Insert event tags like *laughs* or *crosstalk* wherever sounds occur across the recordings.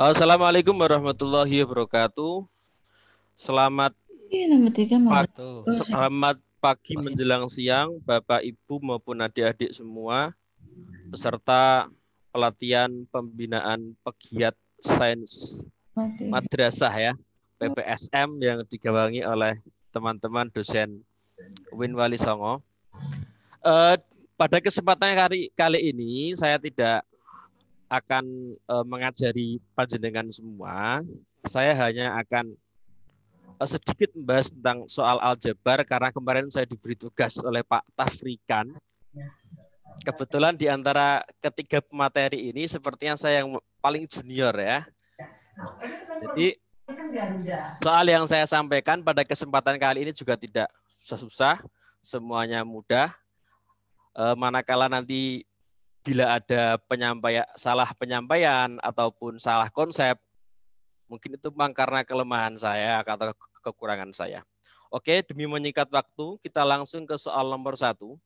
Assalamualaikum warahmatullahi wabarakatuh. Selamat iya, Pagi, selamat pagi menjelang siang, Bapak, Ibu maupun adik-adik semua, peserta pelatihan pembinaan pegiat sains madrasah ya, PPSM yang digawangi oleh teman-teman dosen Win Wali Songo. Uh, pada kesempatan kali, kali ini saya tidak akan uh, mengajari panjenengan semua. Saya hanya akan uh, sedikit membahas tentang soal aljabar karena kemarin saya diberi tugas oleh Pak Tafrikan. Ya. Kebetulan di antara ketiga pemateri ini sepertinya saya yang paling junior ya. ya. Jadi kan soal yang saya sampaikan pada kesempatan kali ini juga tidak susah semuanya mudah. Eh, manakala nanti bila ada penyampaian salah penyampaian ataupun salah konsep mungkin itu memang karena kelemahan saya atau kekurangan saya oke demi menyikat waktu kita langsung ke soal nomor satu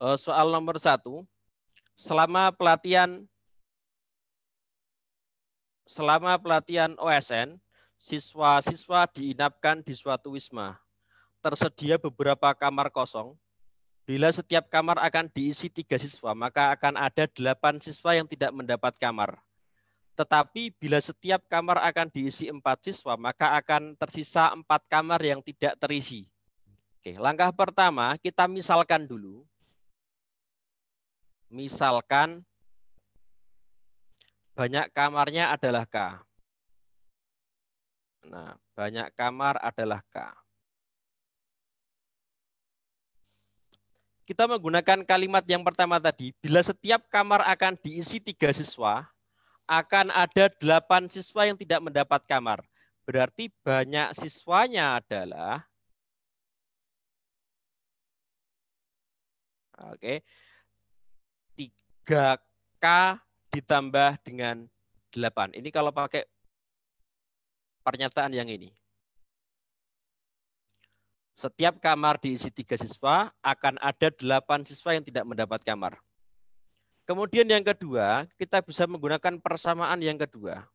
eh, soal nomor satu selama pelatihan selama pelatihan OSN siswa-siswa diinapkan di suatu wisma tersedia beberapa kamar kosong Bila setiap kamar akan diisi tiga siswa, maka akan ada delapan siswa yang tidak mendapat kamar. Tetapi bila setiap kamar akan diisi empat siswa, maka akan tersisa empat kamar yang tidak terisi. Oke, langkah pertama kita misalkan dulu. Misalkan banyak kamarnya adalah K. Nah, banyak kamar adalah K. kita menggunakan kalimat yang pertama tadi, bila setiap kamar akan diisi tiga siswa, akan ada delapan siswa yang tidak mendapat kamar. Berarti banyak siswanya adalah Oke. Okay, 3K ditambah dengan 8. Ini kalau pakai pernyataan yang ini. Setiap kamar diisi tiga siswa, akan ada delapan siswa yang tidak mendapat kamar. Kemudian yang kedua, kita bisa menggunakan persamaan yang kedua.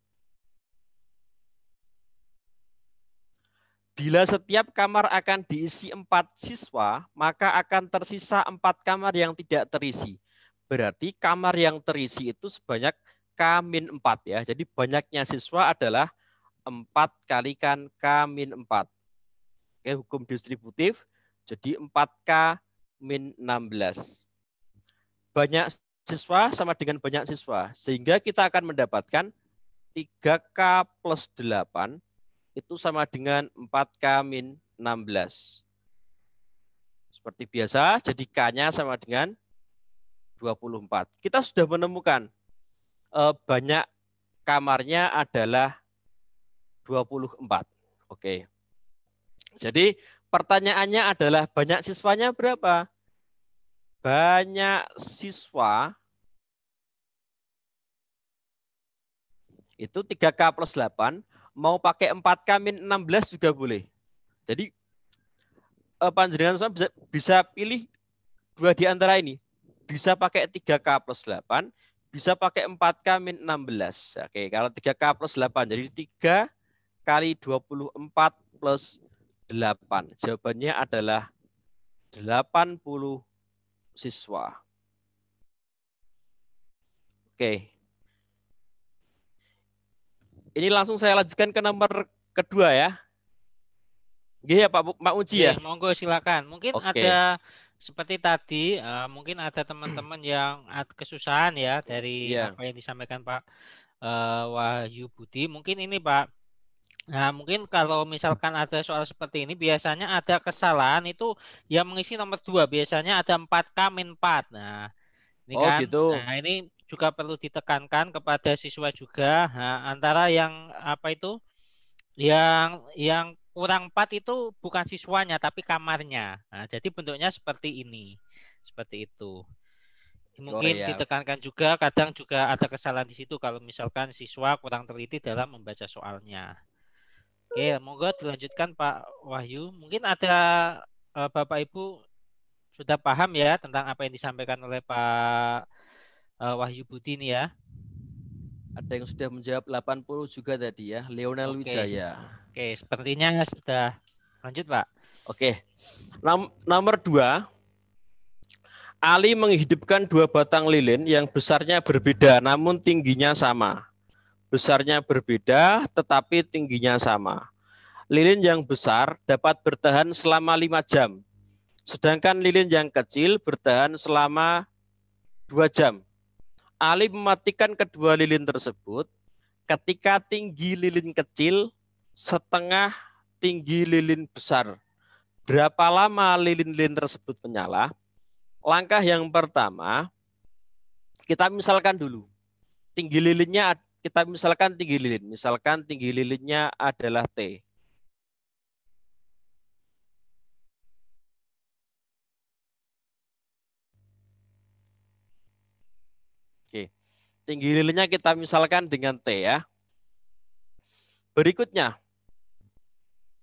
Bila setiap kamar akan diisi empat siswa, maka akan tersisa empat kamar yang tidak terisi. Berarti kamar yang terisi itu sebanyak K-4 ya. Jadi banyaknya siswa adalah kali kalikan K-4 pakai hukum distributif. Jadi 4K min 16. Banyak siswa sama dengan banyak siswa. Sehingga kita akan mendapatkan 3K plus 8 itu sama dengan 4K min 16. Seperti biasa, jadi K-nya sama dengan 24. Kita sudah menemukan eh, banyak kamarnya adalah 24. Oke. Okay. Jadi pertanyaannya adalah banyak siswanya berapa? Banyak siswa itu 3K plus 8, mau pakai 4K min 16 juga boleh. Jadi eh, panjenengan semua bisa, bisa pilih dua di antara ini. Bisa pakai 3K plus 8, bisa pakai 4K min 16. Oke, kalau 3K plus 8, jadi 3 kali 24 plus 8. Jawabannya adalah 80 siswa. Oke. Ini langsung saya lanjutkan ke nomor kedua ya. Gih ya Pak Pak Uji ya. Monggo silakan. Mungkin Oke. ada seperti tadi uh, mungkin ada teman-teman yang kesusahan ya dari yeah. apa yang disampaikan Pak uh, Wahyu Budi. Mungkin ini Pak Nah, mungkin kalau misalkan ada soal seperti ini, biasanya ada kesalahan itu yang mengisi nomor dua. Biasanya ada 4K min 4. Nah, ini oh, kan. Gitu. Nah, ini juga perlu ditekankan kepada siswa juga. Nah, antara yang apa itu? Yang yang kurang 4 itu bukan siswanya tapi kamarnya. Nah, jadi bentuknya seperti ini. Seperti itu oh, mungkin iya. ditekankan juga kadang juga ada kesalahan di situ kalau misalkan siswa kurang teliti dalam membaca soalnya Oke, iya, monggo dilanjutkan Pak Wahyu. Mungkin ada uh, Bapak Ibu sudah paham ya tentang apa yang disampaikan oleh Pak uh, Wahyu Budi ini ya. Ada yang sudah menjawab 80 juga tadi ya, Leonel okay. Wijaya. Oke, sepertinya sudah lanjut Pak. Oke, Nom nomor dua, Ali menghidupkan dua batang lilin yang besarnya berbeda namun tingginya sama besarnya berbeda tetapi tingginya sama. Lilin yang besar dapat bertahan selama 5 jam, sedangkan lilin yang kecil bertahan selama 2 jam. Ali mematikan kedua lilin tersebut ketika tinggi lilin kecil setengah tinggi lilin besar. Berapa lama lilin-lilin tersebut menyala? Langkah yang pertama, kita misalkan dulu tinggi lilinnya kita misalkan tinggi lilin, misalkan tinggi lilinnya adalah T. Oke. Tinggi lilinnya kita misalkan dengan T ya. Berikutnya,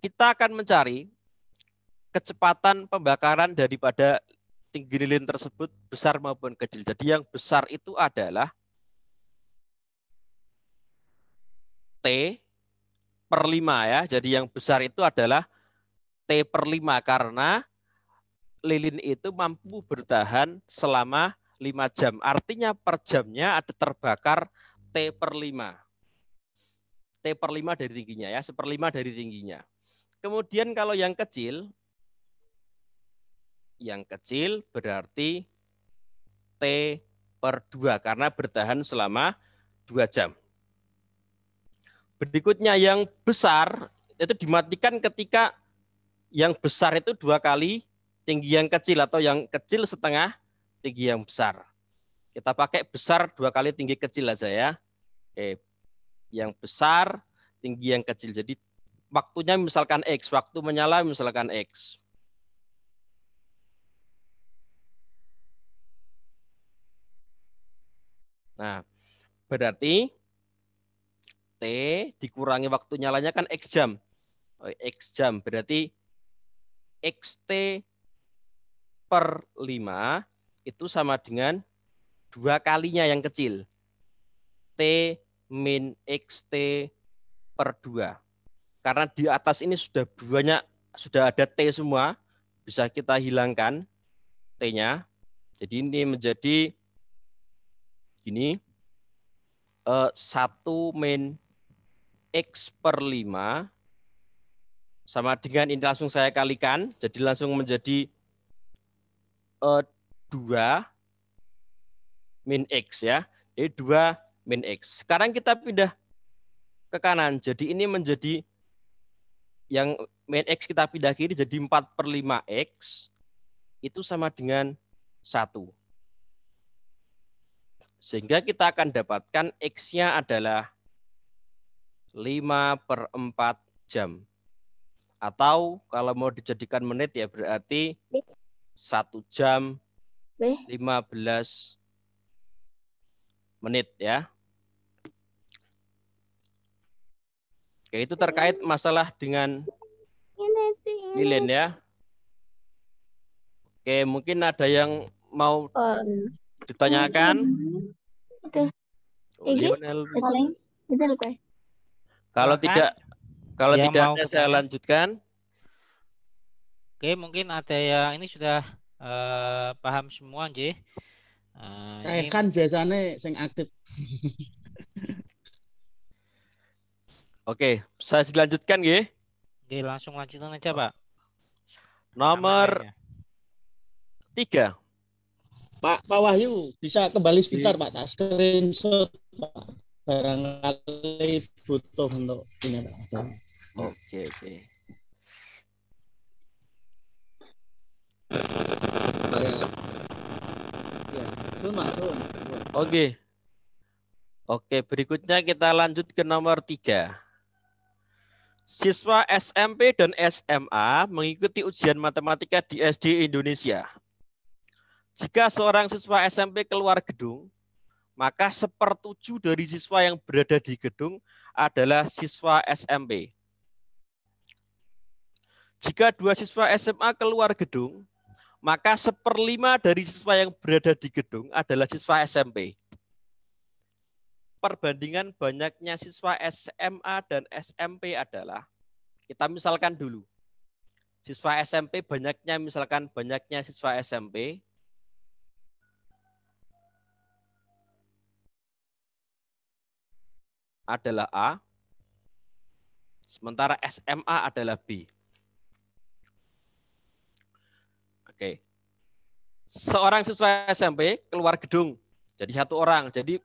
kita akan mencari kecepatan pembakaran daripada tinggi lilin tersebut besar maupun kecil. Jadi yang besar itu adalah T per 5 ya. Jadi yang besar itu adalah T per 5 karena lilin itu mampu bertahan selama 5 jam. Artinya per jamnya ada terbakar T per 5. T per 5 dari tingginya ya, 5 dari tingginya. Kemudian kalau yang kecil, yang kecil berarti T per 2 karena bertahan selama 2 jam. Berikutnya yang besar itu dimatikan ketika yang besar itu dua kali tinggi yang kecil atau yang kecil setengah tinggi yang besar. Kita pakai besar dua kali tinggi kecil aja ya. Oke. Yang besar, tinggi yang kecil. Jadi waktunya misalkan X, waktu menyala misalkan X. Nah, berarti dikurangi waktu nyalanya kan X jam. Oh, X jam berarti XT per 5 itu sama dengan dua kalinya yang kecil. T min XT per 2. Karena di atas ini sudah banyak, sudah ada T semua, bisa kita hilangkan T-nya. Jadi ini menjadi gini, eh, satu min X per 5 sama dengan ini langsung saya kalikan. Jadi langsung menjadi eh, 2 min X ya. Jadi 2 min X. Sekarang kita pindah ke kanan. Jadi ini menjadi yang min X kita pindah kiri jadi 4 per 5 X. Itu sama dengan 1. Sehingga kita akan dapatkan X-nya adalah 5 per 4 jam. Atau kalau mau dijadikan menit ya berarti 1 jam 15 menit ya. Oke, itu terkait masalah dengan lilin ya. Oke, mungkin ada yang mau ditanyakan? Oh, Udah. Paling, kalau Bahkan, tidak kalau ya tidak ada saya lanjutkan. Oke, mungkin ada yang ini sudah uh, paham semua, J. Uh, eh, kan biasanya yang aktif. *laughs* Oke, saya dilanjutkan, G. Oke, langsung lanjutkan aja, Pak. Nomor tiga. Pak Pak Wahyu bisa kembali sebentar Pak, screenshot Pak barangkali butuh untuk ini Pak. Oke, okay, oke. Okay. Oke. Oke, berikutnya kita lanjut ke nomor tiga. Siswa SMP dan SMA mengikuti ujian matematika di SD Indonesia. Jika seorang siswa SMP keluar gedung, maka sepertujuh dari siswa yang berada di gedung adalah siswa SMP. Jika dua siswa SMA keluar gedung, maka seperlima dari siswa yang berada di gedung adalah siswa SMP. Perbandingan banyaknya siswa SMA dan SMP adalah, kita misalkan dulu, siswa SMP banyaknya misalkan banyaknya siswa SMP, adalah A, sementara SMA adalah B. Oke. Seorang siswa SMP keluar gedung, jadi satu orang. Jadi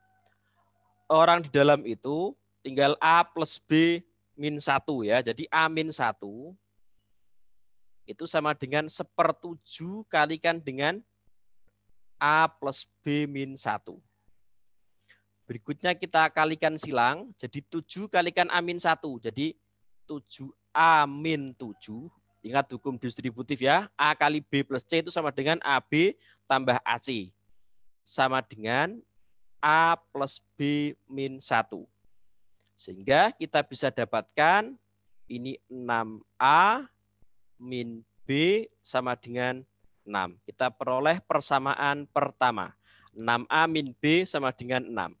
orang di dalam itu tinggal A plus B min satu ya. Jadi A min satu itu sama dengan sepertujuh kalikan dengan A plus B min satu. Berikutnya kita kalikan silang, jadi 7 kalikan amin 1. Jadi 7 amin 7. Ingat hukum distributif ya. A kali B plus C itu sama dengan AB tambah AC. Sama dengan A plus B min 1. Sehingga kita bisa dapatkan ini 6A min B sama dengan 6. Kita peroleh persamaan pertama. 6A min B sama dengan 6.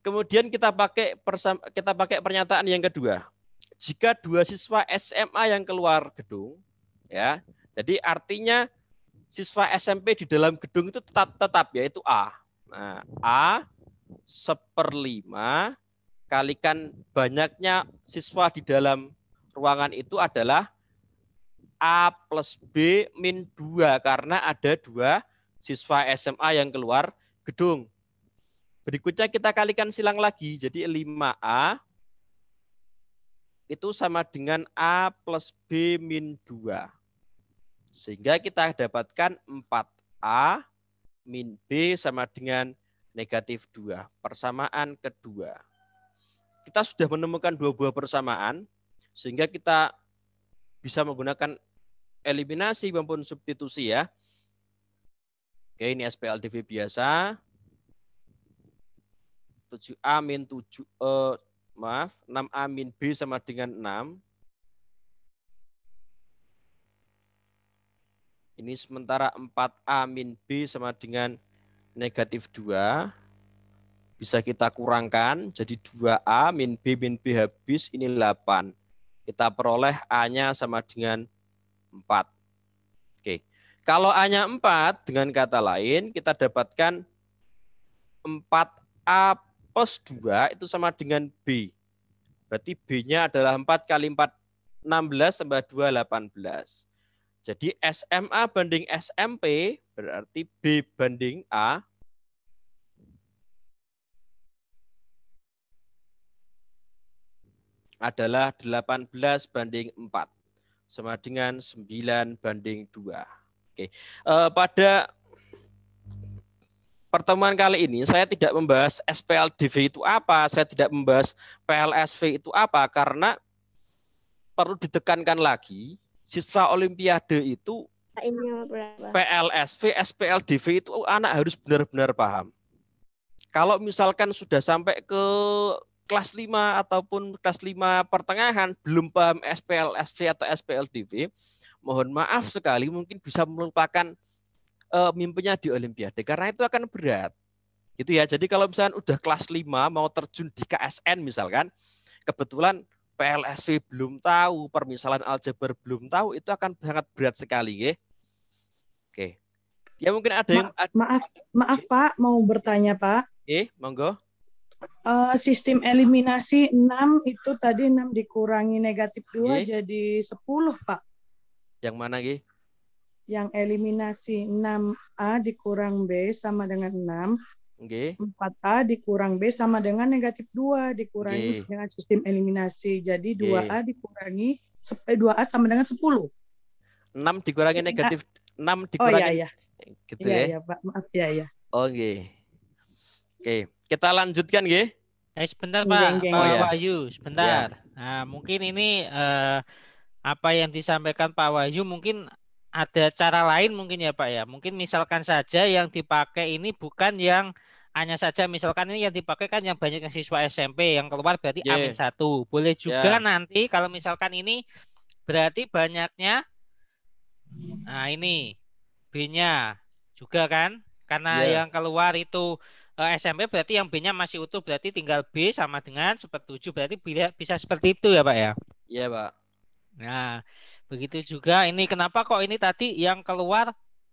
Kemudian kita pakai persam, kita pakai pernyataan yang kedua. Jika dua siswa SMA yang keluar gedung, ya. Jadi artinya siswa SMP di dalam gedung itu tetap tetap yaitu A. Nah, A seperlima kalikan banyaknya siswa di dalam ruangan itu adalah A plus B min 2 karena ada dua siswa SMA yang keluar gedung. Berikutnya kita kalikan silang lagi. Jadi 5A itu sama dengan A plus B min 2. Sehingga kita dapatkan 4A min B sama dengan negatif 2. Persamaan kedua. Kita sudah menemukan dua buah persamaan. Sehingga kita bisa menggunakan eliminasi maupun substitusi ya. Oke, ini SPLDV biasa. 7A min 7, eh, maaf, 6A min B sama dengan 6. Ini sementara 4A min B sama dengan negatif 2. Bisa kita kurangkan, jadi 2A min B min B habis, ini 8. Kita peroleh A-nya sama dengan 4. Oke. Kalau A-nya 4, dengan kata lain, kita dapatkan 4A Cos 2 itu sama dengan B. Berarti B-nya adalah 4 kali 4, 16 tambah 2, 18. Jadi SMA banding SMP berarti B banding A. adalah 18 banding 4 sama dengan 9 banding 2. Oke. Eh, pada pertemuan kali ini saya tidak membahas SPLDV itu apa, saya tidak membahas PLSV itu apa karena perlu ditekankan lagi siswa olimpiade itu PLSV, SPLDV itu anak harus benar-benar paham. Kalau misalkan sudah sampai ke kelas 5 ataupun kelas 5 pertengahan belum paham SPLSV atau SPLDV, mohon maaf sekali mungkin bisa melupakan uh, mimpinya di Olimpiade karena itu akan berat gitu ya jadi kalau misalnya udah kelas 5 mau terjun di KSN misalkan kebetulan PLSV belum tahu permisalan aljabar belum tahu itu akan sangat berat sekali ya oke ya mungkin ada yang ada... maaf maaf Pak mau bertanya Pak eh monggo Uh, sistem eliminasi 6 itu tadi 6 dikurangi negatif 2 Ye. jadi 10, Pak. Yang mana, gih? yang eliminasi 6A dikurang B sama dengan 6. Okay. 4A dikurang B sama dengan negatif 2 dikurangi okay. dengan sistem eliminasi. Jadi okay. 2A dikurangi, 2A eh, sama dengan 10. 6 dikurangi negatif, 6 dikurangi. Oh iya, iya. Gitu iya, ya. Iya, Pak. Maaf, ya iya. Oke. Okay. Oke, okay. kita lanjutkan, G. Eh, sebentar, Pak. geng. Pak oh, ya. Wahyu, sebentar. Ya. Nah, mungkin ini... Uh, apa yang disampaikan Pak Wahyu mungkin ada cara lain mungkin ya Pak ya. Mungkin misalkan saja yang dipakai ini bukan yang hanya saja misalkan ini yang dipakai kan yang banyak yang siswa SMP yang keluar berarti yeah. amin satu. Boleh iya. juga yeah. nanti kalau misalkan ini berarti banyaknya nah ini B-nya juga kan karena yeah. yang keluar itu eh, SMP berarti yang B-nya masih utuh berarti tinggal B sama dengan tujuh berarti bisa, bisa seperti itu ya Pak ya? Iya Pak. Nah Begitu juga ini kenapa kok ini tadi yang keluar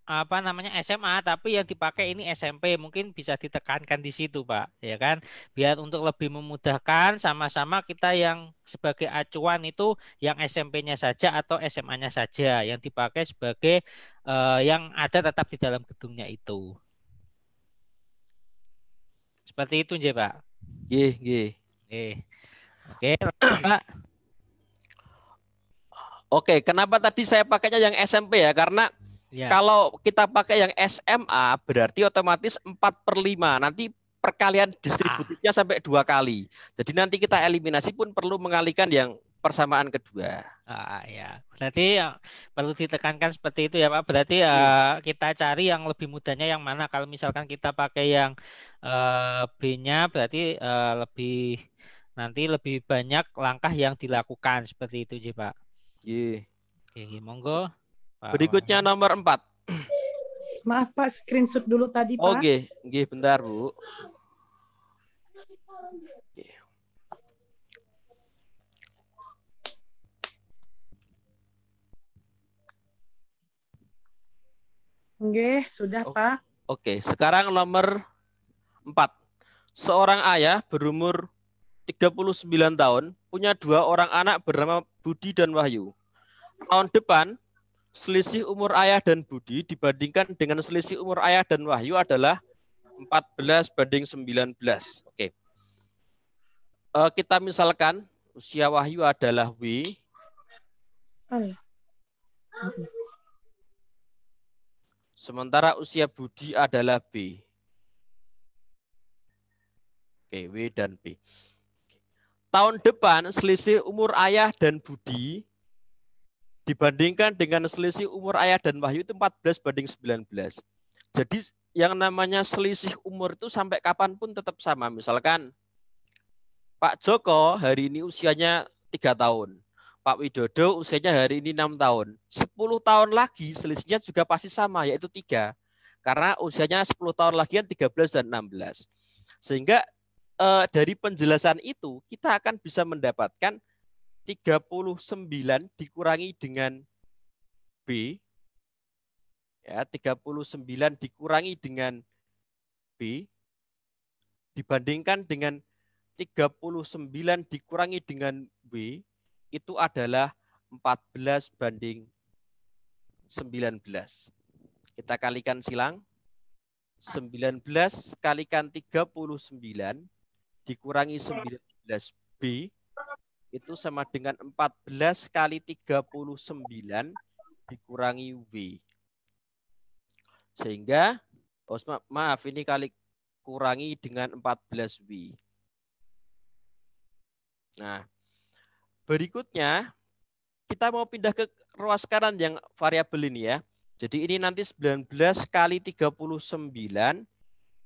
apa namanya SMA tapi yang dipakai ini SMP mungkin bisa ditekankan di situ Pak ya kan biar untuk lebih memudahkan sama-sama kita yang sebagai acuan itu yang SMP-nya saja atau SMA-nya saja yang dipakai sebagai uh, yang ada tetap di dalam gedungnya itu seperti itu nje Pak. nggih nggih Oke, Pak. Oke, kenapa tadi saya pakainya yang SMP ya? Karena ya. kalau kita pakai yang SMA berarti otomatis 4 per 5. Nanti perkalian distributifnya sampai dua kali. Jadi nanti kita eliminasi pun perlu mengalihkan yang persamaan kedua. Ah, ya, berarti ya, perlu ditekankan seperti itu ya Pak. Berarti ya. uh, kita cari yang lebih mudahnya yang mana. Kalau misalkan kita pakai yang uh, B-nya, berarti uh, lebih nanti lebih banyak langkah yang dilakukan seperti itu, sih Pak. Ye. Oke, monggo. Pak Berikutnya Wawan. nomor 4. Maaf Pak, screenshot dulu tadi Pak. Oke, okay, bentar Bu. Oke. Oke, sudah oh, Pak. Oke, okay. sekarang nomor 4. Seorang ayah berumur 39 tahun, punya dua orang anak bernama Budi dan Wahyu. Tahun depan, selisih umur ayah dan Budi dibandingkan dengan selisih umur ayah dan Wahyu adalah 14 banding 19. Oke. Eh, kita misalkan usia Wahyu adalah W. Sementara usia Budi adalah B. Oke, W dan B tahun depan selisih umur ayah dan Budi dibandingkan dengan selisih umur ayah dan Wahyu itu 14 banding 19. Jadi yang namanya selisih umur itu sampai kapanpun tetap sama. Misalkan Pak Joko hari ini usianya 3 tahun. Pak Widodo usianya hari ini 6 tahun. 10 tahun lagi selisihnya juga pasti sama, yaitu 3 Karena usianya 10 tahun lagi yang 13 dan 16. Sehingga uh, dari penjelasan itu kita akan bisa mendapatkan 39 dikurangi dengan B ya 39 dikurangi dengan B dibandingkan dengan 39 dikurangi dengan B itu adalah 14 banding 19. Kita kalikan silang. 19 kalikan 39 dikurangi 19B itu sama dengan 14 kali 39 dikurangi W. Sehingga, oh maaf, ini kali kurangi dengan 14W. Nah, berikutnya kita mau pindah ke ruas kanan yang variabel ini ya. Jadi ini nanti 19 kali 39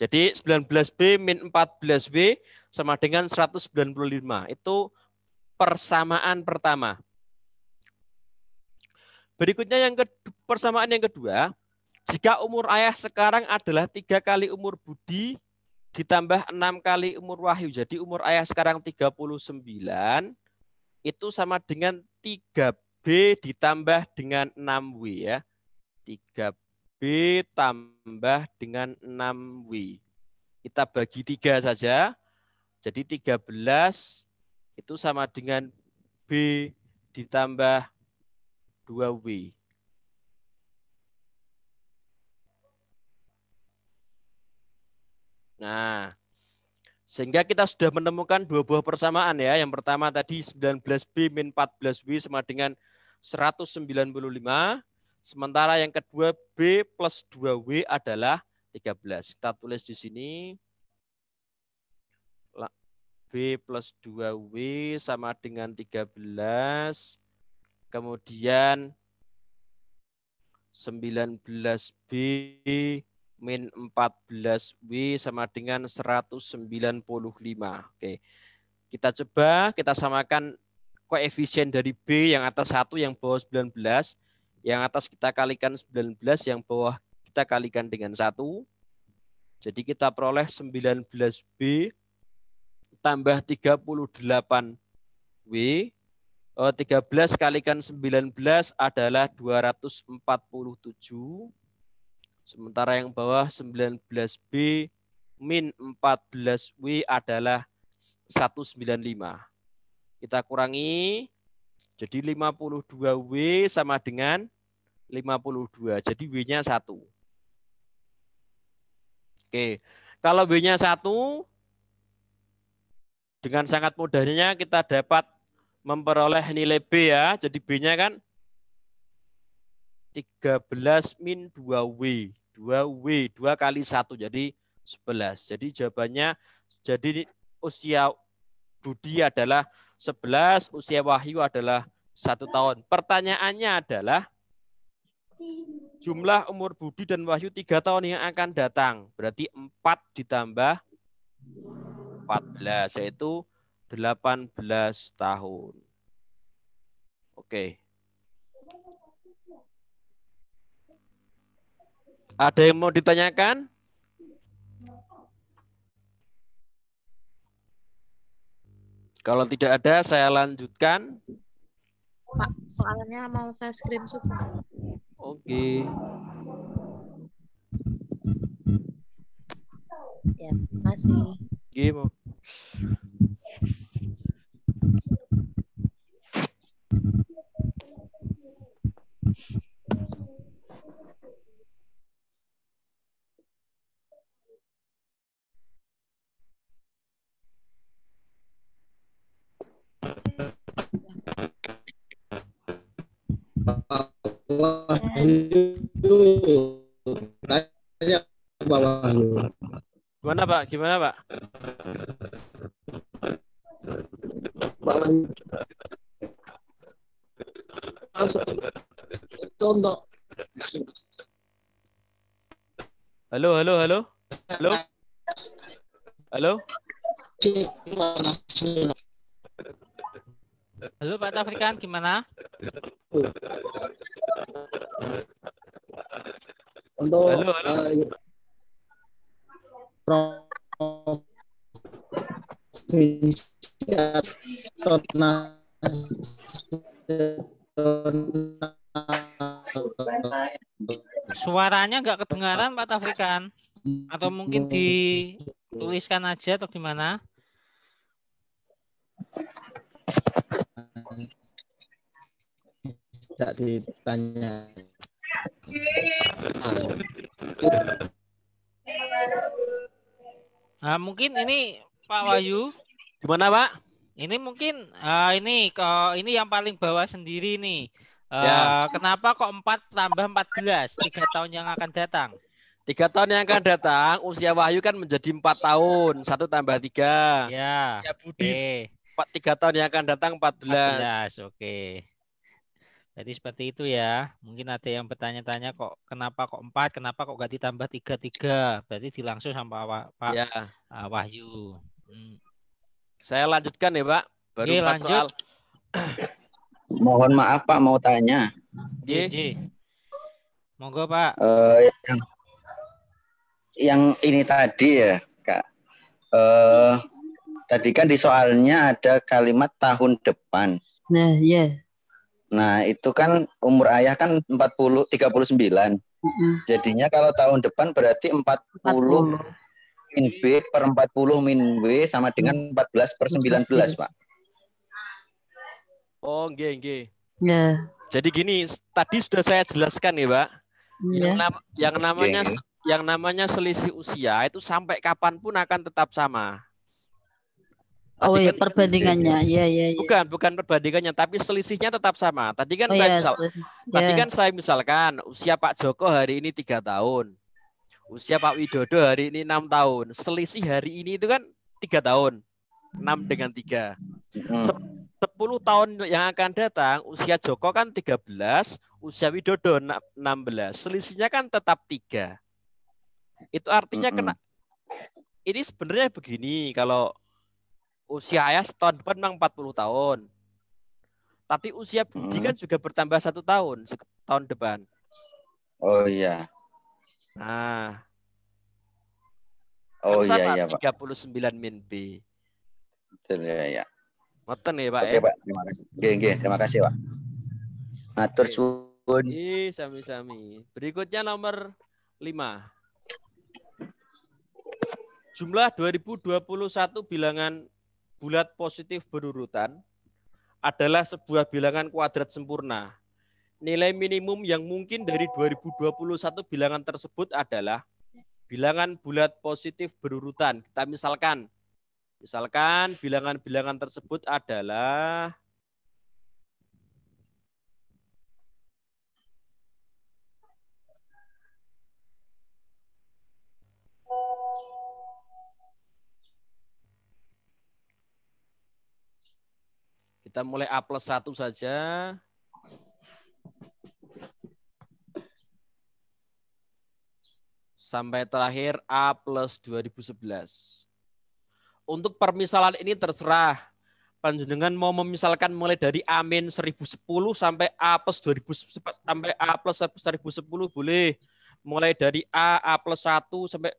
Jadi 19B min 14B sama dengan 195. Itu persamaan pertama. Berikutnya yang kedua, persamaan yang kedua, jika umur ayah sekarang adalah tiga kali umur Budi ditambah enam kali umur Wahyu. Jadi umur ayah sekarang 39 itu sama dengan 3B ditambah dengan 6W ya. 3 B tambah dengan 6W. Kita bagi tiga saja. Jadi 13 itu sama dengan B ditambah 2W. Nah, sehingga kita sudah menemukan dua buah persamaan ya. Yang pertama tadi 19B min 14W sama dengan 195. Sementara yang kedua B plus 2W adalah 13. Kita tulis di sini. B plus 2W sama dengan 13. Kemudian 19B min 14W sama dengan 195. Oke. Kita coba, kita samakan koefisien dari B yang atas 1 yang bawah 19 yang atas kita kalikan 19, yang bawah kita kalikan dengan 1. Jadi kita peroleh 19B tambah 38W. 13 eh, kalikan 19 adalah 247. Sementara yang bawah 19B min 14W adalah 195. Kita kurangi jadi 52W sama dengan 52. Jadi W-nya 1. Oke. Kalau W-nya 1, dengan sangat mudahnya kita dapat memperoleh nilai B ya. Jadi B-nya kan 13 min 2W. 2W, 2 kali 1, jadi 11. Jadi jawabannya, jadi usia Budi adalah 11, usia wahyu adalah satu tahun. Pertanyaannya adalah jumlah umur Budi dan Wahyu tiga tahun yang akan datang. Berarti 4 ditambah 14, yaitu 18 tahun. Oke. Ada yang mau ditanyakan? Kalau tidak ada, saya lanjutkan. Pak, soalnya mau saya screenshot. Oke. Okay. Ya, terima kasih. Gimana? Tanya ke bawah Gimana Pak? Gimana Pak? Halo, halo, halo. Halo. Halo. Halo Pak Tafrikan, gimana? untuk halo, halo. Uh, eh, provinsi atau Suaranya nggak kedengaran Pak Tafrikan atau mungkin dituliskan aja atau gimana? Tidak ditanya. Nah, mungkin ini Pak Wahyu. Gimana Pak? Ini mungkin uh, ini kok ini yang paling bawah sendiri nih. Uh, ya. Kenapa kok 4 tambah 14 tiga tahun yang akan datang? Tiga tahun yang akan datang usia Wahyu kan menjadi empat tahun satu tambah tiga. Ya. Usia Budi okay. tiga tahun yang akan datang empat belas Oke. Jadi seperti itu ya. Mungkin ada yang bertanya-tanya kok kenapa kok empat, kenapa kok gak ditambah tiga tiga? Berarti dilangsung sama Pak ya. Wahyu. Hmm. Saya lanjutkan ya Pak. Baru Oke, lanjut. soal. *clears throat* Mohon maaf Pak mau tanya. Iya. Ji. Monggo Pak. Uh, yang, yang ini tadi ya Kak. Uh, tadi kan di soalnya ada kalimat tahun depan. Nah, ya. Yeah Nah, itu kan umur ayah kan 40 39. Mm-hmm. Jadinya kalau tahun depan berarti 40, 40. min B per 40 min W sama dengan 14 per 19, Pak. Oh, nggih, nggih. Yeah. Jadi gini, tadi sudah saya jelaskan ya, Pak. Yeah. Yang, nam yang namanya yeah. yang namanya selisih usia itu sampai kapanpun akan tetap sama oh iya, kan perbandingannya. Iya iya. iya, iya, iya. Bukan, bukan perbandingannya, tapi selisihnya tetap sama. Tadi kan oh, saya iya, misal, iya. tadi kan saya misalkan usia Pak Joko hari ini tiga tahun, usia Pak Widodo hari ini enam tahun. Selisih hari ini itu kan tiga tahun, enam dengan tiga. Hmm. Sepuluh tahun yang akan datang, usia Joko kan tiga belas, usia Widodo enam belas. Selisihnya kan tetap tiga. Itu artinya kena. Hmm. Ini sebenarnya begini kalau usia ayah setahun depan memang 40 tahun. Tapi usia Budi hmm. kan juga bertambah satu tahun tahun depan. Oh iya. Nah. Oh kan iya, iya, iya iya Pak. 39 min B. Betul ya ya. Ngoten ya Pak. Oke ya? Pak, terima kasih. Nggih nggih, terima kasih Pak. Matur suwun. Iya, sami-sami. Berikutnya nomor 5. Jumlah 2021 bilangan bulat positif berurutan adalah sebuah bilangan kuadrat sempurna. Nilai minimum yang mungkin dari 2021 bilangan tersebut adalah bilangan bulat positif berurutan. Kita misalkan, misalkan bilangan-bilangan tersebut adalah Kita mulai A plus 1 saja. Sampai terakhir A plus 2011. Untuk permisalan ini terserah. Panjenengan mau memisalkan mulai dari amin 1010 sampai A plus 2000 sampai A plus 1010 boleh. Mulai dari A, A plus 1 sampai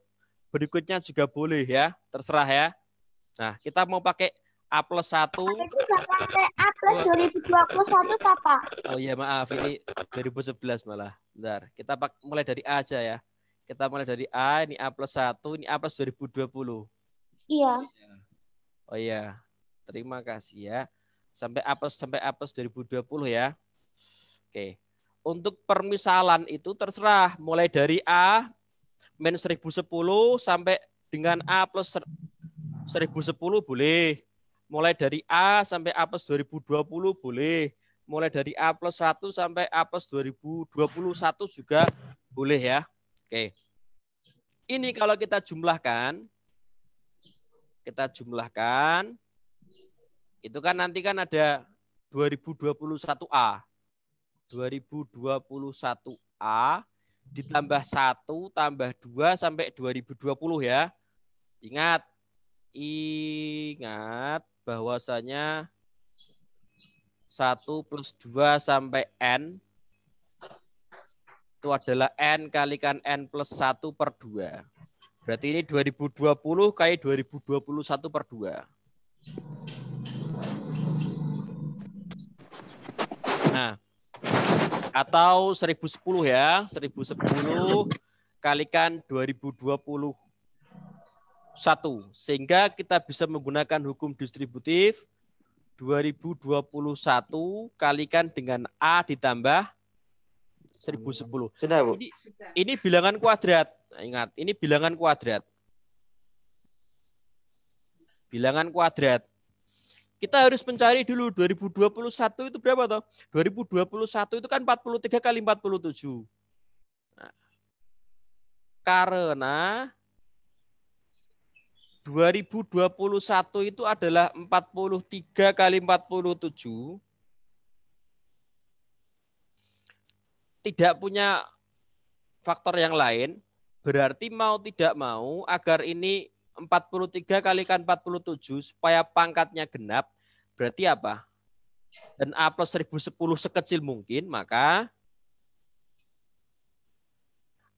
berikutnya juga boleh ya. Terserah ya. Nah, kita mau pakai A plus 1. A plus 2021 Bapak. Oh iya maaf ini 2011 malah. Bentar, kita mulai dari A aja ya. Kita mulai dari A, ini A plus 1, ini A plus 2020. Iya. Oh iya. Terima kasih ya. Sampai A plus sampai A plus 2020 ya. Oke. Untuk permisalan itu terserah mulai dari A minus 1010 sampai dengan A plus 1010 boleh Mulai dari A sampai A plus 2020 boleh. Mulai dari A plus 1 sampai A plus 2021 juga boleh ya. Oke. Ini kalau kita jumlahkan, kita jumlahkan, itu kan nanti kan ada 2021A. 2021A ditambah 1 tambah 2 sampai 2020 ya. Ingat, ingat bahwasanya 1 plus 2 sampai N itu adalah N kalikan N plus 1 per 2. Berarti ini 2020 kali 2021 per 2. Nah, atau 1010 ya, 1010 kalikan 2020 satu sehingga kita bisa menggunakan hukum distributif 2021 kalikan dengan A ditambah 1010. Sudah, Bu. Ini, ini bilangan kuadrat. ingat, ini bilangan kuadrat. Bilangan kuadrat. Kita harus mencari dulu 2021 itu berapa toh? 2021 itu kan 43 kali 47. Nah, karena 2021 itu adalah 43 kali 47. Tidak punya faktor yang lain, berarti mau tidak mau agar ini 43 kali 47 kan supaya pangkatnya genap, berarti apa? Dan A plus 1010 sekecil mungkin, maka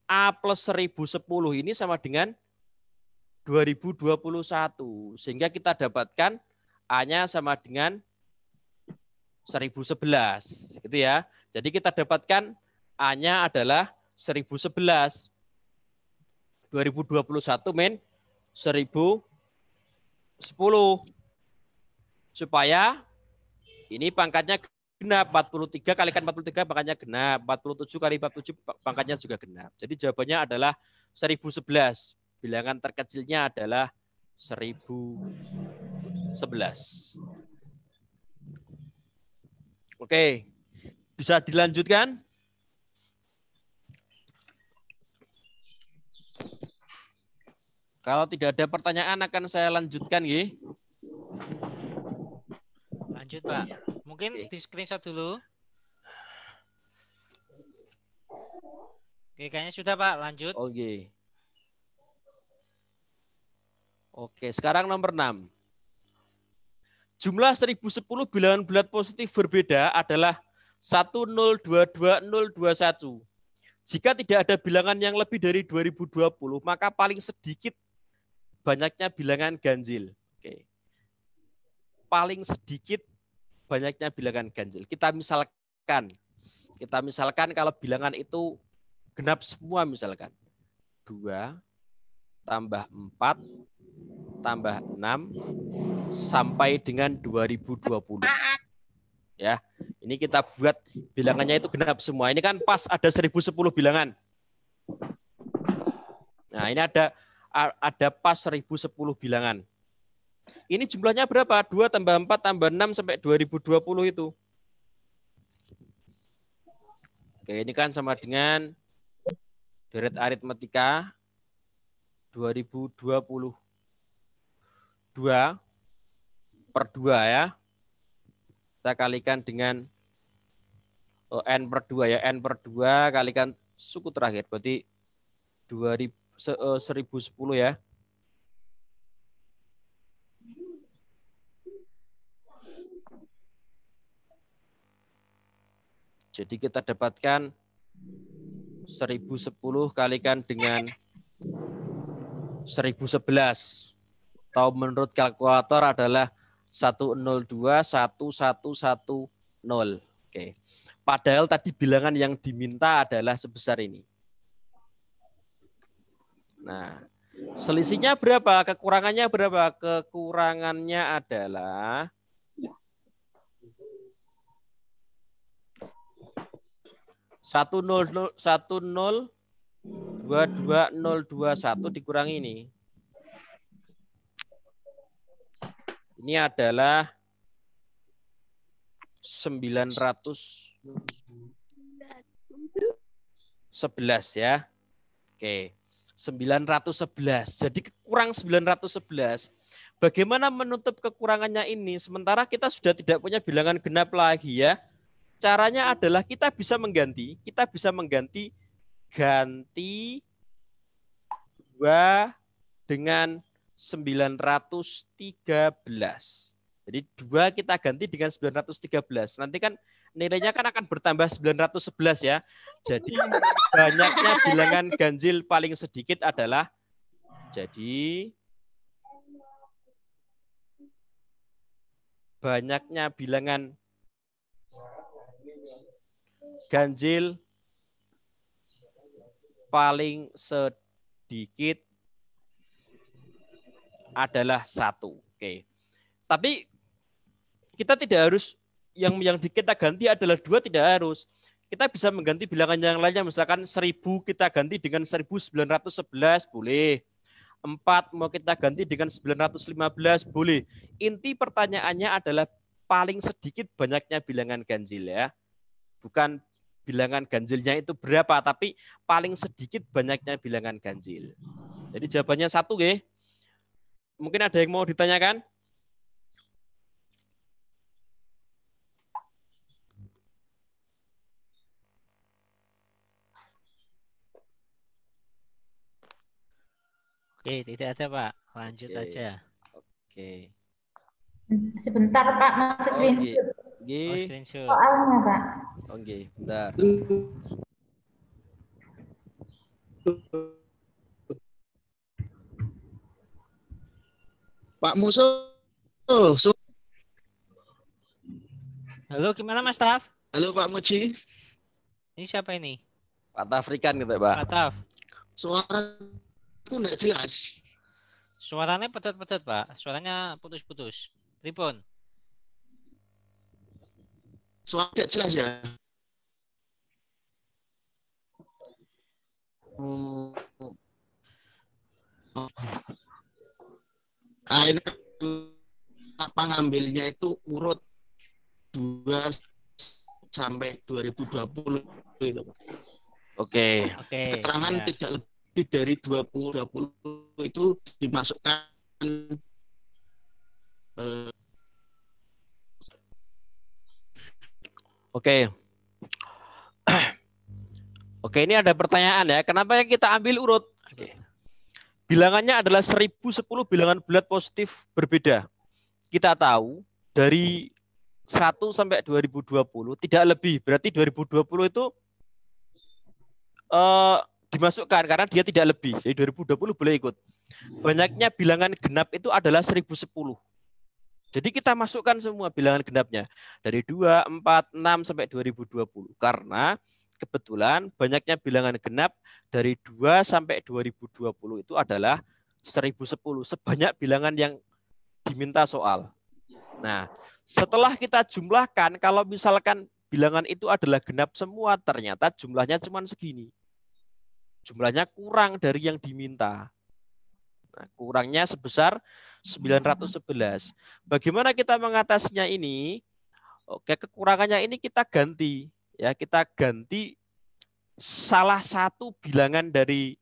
A plus 1010 ini sama dengan 2021 sehingga kita dapatkan A-nya sama dengan 1011 gitu ya. Jadi kita dapatkan A-nya adalah 1011 2021 min 1010 supaya ini pangkatnya genap 43 kali 43 kan pangkatnya genap 47 kali 47 pangkatnya juga genap. Jadi jawabannya adalah 1011 bilangan terkecilnya adalah 1011. Oke, bisa dilanjutkan? Kalau tidak ada pertanyaan akan saya lanjutkan, Gi. Lanjut, Pak. Mungkin Oke. di screenshot dulu. Oke, kayaknya sudah, Pak. Lanjut. Oke. Oke, sekarang nomor 6. Jumlah 1010 bilangan bulat positif berbeda adalah 1022021. Jika tidak ada bilangan yang lebih dari 2020, maka paling sedikit banyaknya bilangan ganjil. Oke. Paling sedikit banyaknya bilangan ganjil. Kita misalkan kita misalkan kalau bilangan itu genap semua misalkan. 2 tambah 4 tambah 6 sampai dengan 2020. Ya, ini kita buat bilangannya itu genap semua. Ini kan pas ada 1010 bilangan. Nah, ini ada ada pas 1010 bilangan. Ini jumlahnya berapa? 2 tambah 4 tambah 6 sampai 2020 itu. Oke, ini kan sama dengan deret aritmatika 2020. 2 per 2 ya. Kita kalikan dengan oh, N per 2 ya. N per 2 kalikan suku terakhir. Berarti 2000, 1010 eh, ya. Jadi kita dapatkan 1010 kalikan dengan 1011 atau menurut kalkulator adalah 1021110. Oke. Padahal tadi bilangan yang diminta adalah sebesar ini. Nah, selisihnya berapa? Kekurangannya berapa? Kekurangannya adalah satu nol satu nol dua dua nol dua satu dikurangi ini ini adalah 911 ya. Oke. 911. Jadi kurang 911. Bagaimana menutup kekurangannya ini sementara kita sudah tidak punya bilangan genap lagi ya. Caranya adalah kita bisa mengganti, kita bisa mengganti ganti 2 dengan 913. Jadi dua kita ganti dengan 913. Nanti kan nilainya kan akan bertambah 911 ya. Jadi banyaknya bilangan ganjil paling sedikit adalah jadi banyaknya bilangan ganjil paling sedikit adalah satu. Oke. Tapi kita tidak harus yang yang kita ganti adalah dua tidak harus. Kita bisa mengganti bilangan yang lainnya misalkan 1000 kita ganti dengan 1911 boleh. 4 mau kita ganti dengan 915 boleh. Inti pertanyaannya adalah paling sedikit banyaknya bilangan ganjil ya. Bukan bilangan ganjilnya itu berapa, tapi paling sedikit banyaknya bilangan ganjil. Jadi jawabannya satu, ya. Mungkin ada yang mau ditanyakan? Oke, tidak ada Pak. Lanjut Oke. aja. Oke. Sebentar Pak, mau screenshot. Oh, Soalnya Pak. Oke, okay, bentar. Iya. Pak Musul. Halo, gimana Mas Taf? Halo Pak Muci, Ini siapa ini? Pak Tafrikan gitu, Pak. Pak Taf. Suaraku enggak jelas. Suaranya petet-petet, Pak. Suaranya putus-putus. Ripon. Suara enggak jelas ya? Hmm. Nah, ini apa ngambilnya itu urut 2 sampai 2020 itu. Oke. Okay. Oke. Okay. Keterangan yeah. tidak lebih dari 20 20 itu dimasukkan uh, Oke. Okay. Oke, ini ada pertanyaan ya. Kenapa kita ambil urut Bilangannya adalah 1010 bilangan bulat positif berbeda. Kita tahu dari 1 sampai 2020 tidak lebih. Berarti 2020 itu uh, dimasukkan karena dia tidak lebih. Jadi 2020 boleh ikut. Banyaknya bilangan genap itu adalah 1010. Jadi kita masukkan semua bilangan genapnya dari 2, 4, 6 sampai 2020 karena kebetulan banyaknya bilangan genap dari 2 sampai 2020 itu adalah 1010 sebanyak bilangan yang diminta soal. Nah, setelah kita jumlahkan kalau misalkan bilangan itu adalah genap semua, ternyata jumlahnya cuma segini. Jumlahnya kurang dari yang diminta. Nah, kurangnya sebesar 911. Bagaimana kita mengatasinya ini? Oke, kekurangannya ini kita ganti ya kita ganti salah satu bilangan dari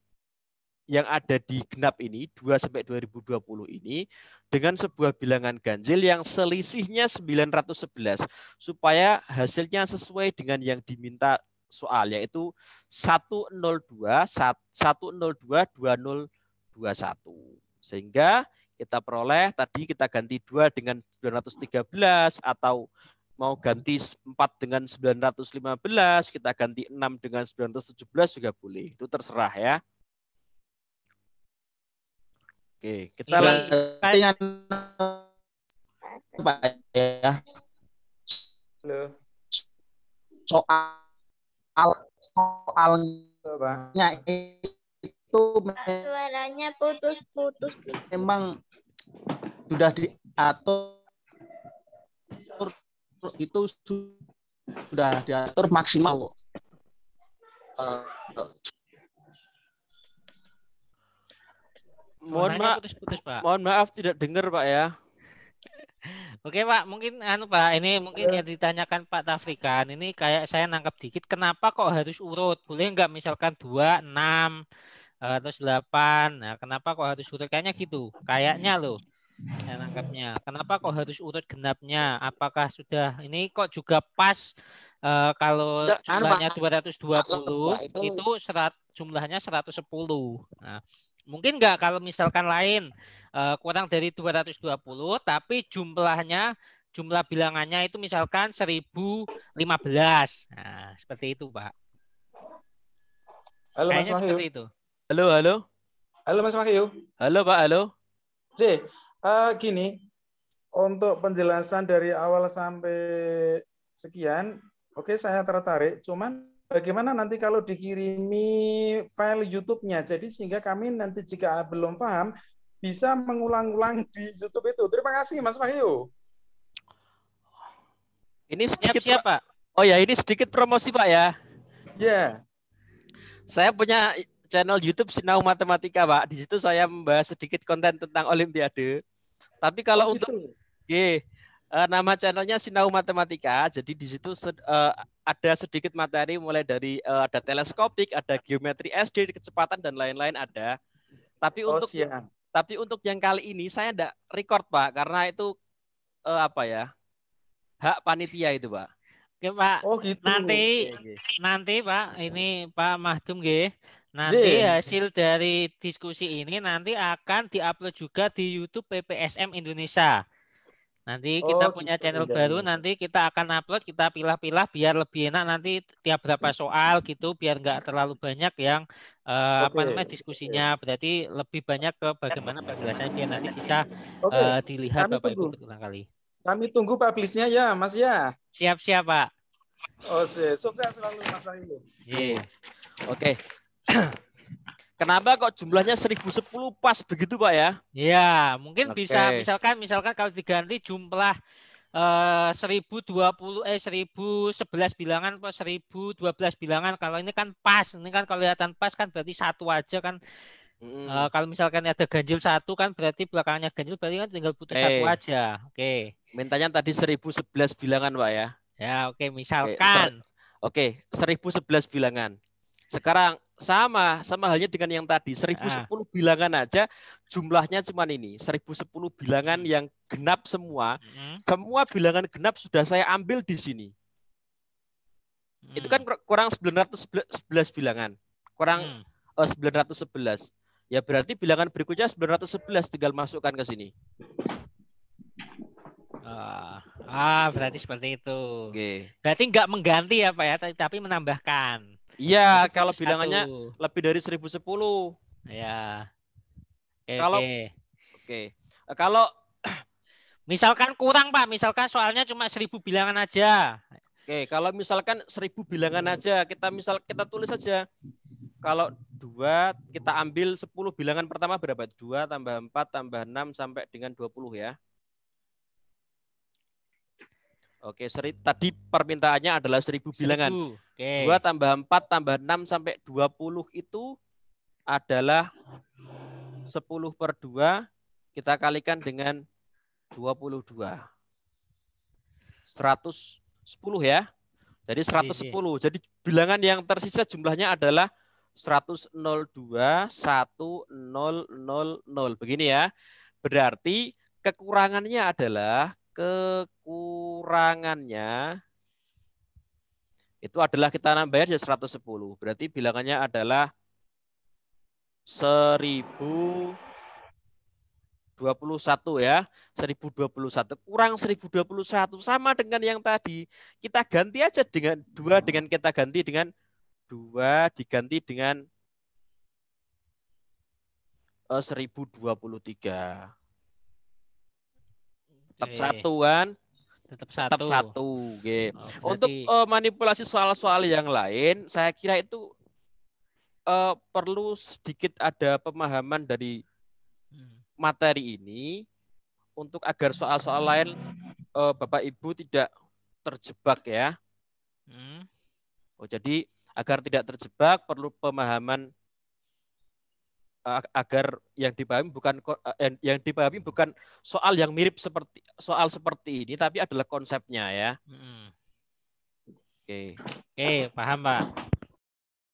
yang ada di genap ini 2 sampai 2020 ini dengan sebuah bilangan ganjil yang selisihnya 911 supaya hasilnya sesuai dengan yang diminta soal yaitu 102 102 2021 sehingga kita peroleh tadi kita ganti 2 dengan 213 atau mau ganti 4 dengan 915, kita ganti 6 dengan 917 juga boleh. Itu terserah ya. Oke, kita iya. lanjutkan. Pak ya. Halo. Soal soalnya itu suaranya putus-putus. Memang sudah diatur itu sudah diatur maksimal uh, mohon maaf putus -putus, Pak. mohon maaf tidak dengar Pak ya *laughs* Oke Pak, mungkin anu Pak, ini mungkin yang ditanyakan Pak Tafrikan, ini kayak saya nangkap dikit, kenapa kok harus urut? Boleh nggak misalkan dua enam atau eh, delapan? nah, kenapa kok harus urut? Kayaknya gitu, kayaknya loh. Ya, nangkapnya. Kenapa kok harus urut genapnya? Apakah sudah ini kok juga pas uh, kalau anu, dua jumlahnya 220 itu, itu serat, jumlahnya 110. Nah, mungkin enggak kalau misalkan lain uh, kurang dari 220 tapi jumlahnya jumlah bilangannya itu misalkan 1015. Nah, seperti itu, Pak. Halo Kayaknya Mas Wahyu. Itu. Halo, halo. Halo Mas Wahyu. Halo Pak, halo. Si, Uh, gini, untuk penjelasan dari awal sampai sekian, oke okay, saya tertarik. Cuman bagaimana nanti kalau dikirimi file YouTube-nya? Jadi sehingga kami nanti jika belum paham bisa mengulang-ulang di YouTube itu. Terima kasih Mas Wahyu. Ini sedikit siap, siap, Pak. Oh ya, ini sedikit promosi Pak ya. Ya. Yeah. Saya punya channel YouTube Sinau Matematika, Pak. Di situ saya membahas sedikit konten tentang Olimpiade. Tapi kalau oh, gitu. untuk G, uh, nama channelnya Sinau Matematika. Jadi di situ sed, uh, ada sedikit materi mulai dari uh, ada teleskopik, ada geometri SD, kecepatan dan lain-lain ada. Tapi oh, untuk siang. tapi untuk yang kali ini saya tidak record pak karena itu uh, apa ya hak panitia itu pak. Oke pak. Oh gitu. Nanti okay, okay. nanti pak ini Pak Mahdum g Nanti Jee. hasil dari diskusi ini nanti akan diupload juga di YouTube PPSM Indonesia. Nanti kita oh, punya gitu, channel baru, nanti kita akan upload, kita pilah-pilah biar lebih enak nanti tiap berapa hmm. soal gitu, biar nggak terlalu banyak yang uh, eh, okay. apa namanya diskusinya. Berarti lebih banyak ke bagaimana penjelasannya biar nanti bisa okay. uh, eh, dilihat Bapak Ibu berulang kali. Kami tunggu publishnya ya, Mas ya. Siap-siap, Pak. Oh, sukses selalu Mas Rahim. Yeah. Oke. Okay. *coughs* Kenapa kok jumlahnya 1010 pas begitu Pak ya? Iya, mungkin okay. bisa misalkan misalkan kalau diganti jumlah eh, 1020 eh 1011 bilangan atau 1012 bilangan kalau ini kan pas. Ini kan kelihatan pas kan berarti satu aja kan. Mm. Eh, kalau misalkan ada ganjil satu kan berarti belakangnya ganjil berarti kan tinggal putus hey. Eh. satu aja. Oke. Okay. Mintanya tadi 1011 bilangan Pak ya. Ya, oke, okay. misalkan. Oke, okay. 1011 bilangan. Sekarang sama, sama halnya dengan yang tadi. 1010 ah. sepuluh bilangan aja jumlahnya cuman ini. 1010 bilangan hmm. yang genap semua. Hmm. Semua bilangan genap sudah saya ambil di sini. mm. Itu kan hmm. kurang 911 bilangan. Kurang mm. 911. Eh, ya berarti bilangan berikutnya 911 tinggal masukkan ke sini. Ah, ah berarti seperti itu. Okay. Berarti nggak mengganti ya Pak ya, tapi menambahkan. Iya, kalau bilangannya lebih dari 1010. Iya. Oke. Okay, kalau Oke. Okay. Okay. Kalau *clears throat* misalkan kurang, Pak. Misalkan soalnya cuma 1000 bilangan aja. Oke, okay, kalau misalkan 1000 bilangan aja, kita misal kita tulis saja. Kalau 2 kita ambil 10 bilangan pertama berapa? 2 tambah 4 tambah 6 sampai dengan 20 ya. Oke, seri, tadi permintaannya adalah seribu bilangan. Oke. Okay. 2 tambah empat, tambah enam sampai dua puluh itu adalah sepuluh per dua kita kalikan dengan dua dua. puluh Seratus sepuluh ya. Jadi iya, iya. seratus sepuluh. Jadi bilangan yang tersisa jumlahnya adalah seratus dua satu nol nol nol. Begini ya. Berarti kekurangannya adalah kekurangannya itu adalah kita nambahin ya 110. Berarti bilangannya adalah 1021 ya. 1021 kurang 1021 sama dengan yang tadi. Kita ganti aja dengan 2 dengan kita ganti dengan 2 diganti dengan 1023. Eh, tetap satu kan tetap satu tetap satu game oh, berarti... untuk uh, manipulasi soal-soal yang lain saya kira itu uh, perlu sedikit ada pemahaman dari hmm. materi ini untuk agar soal-soal lain uh, Bapak Ibu tidak terjebak ya. Hmm. Oh jadi agar tidak terjebak perlu pemahaman agar yang dipahami bukan eh, yang dipahami bukan soal yang mirip seperti soal seperti ini tapi adalah konsepnya ya. Hmm. Oke. Okay. okay, paham, Pak.